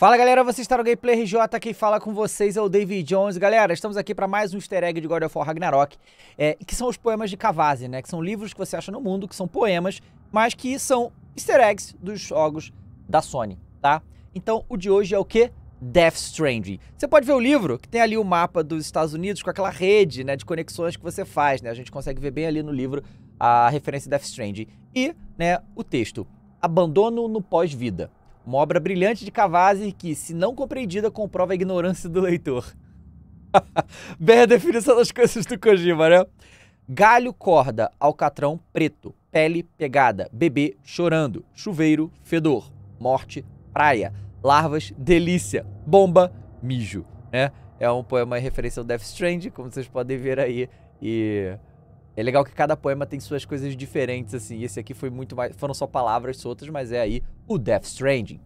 Fala galera, você está no Gameplay RJ, quem fala com vocês é o David Jones. Galera, estamos aqui para mais um easter egg de God of War Ragnarok, é, que são os poemas de Cavazzi, né? Que são livros que você acha no mundo, que são poemas, mas que são easter eggs dos jogos da Sony, tá? Então o de hoje é o quê? Death Stranding. Você pode ver o livro, que tem ali o mapa dos Estados Unidos com aquela rede né, de conexões que você faz, né? A gente consegue ver bem ali no livro a referência Death Stranding. E né, o texto, abandono no pós-vida. Uma obra brilhante de Cavazzi que, se não compreendida, comprova a ignorância do leitor. Bem a definição das coisas do Kojima, né? Galho, corda, alcatrão, preto, pele, pegada, bebê, chorando, chuveiro, fedor, morte, praia, larvas, delícia, bomba, mijo, né? É um poema em referência ao Death Strand, como vocês podem ver aí. E é legal que cada poema tem suas coisas diferentes, assim. Esse aqui foi muito mais. Foram só palavras soltas, mas é aí o Death Stranding.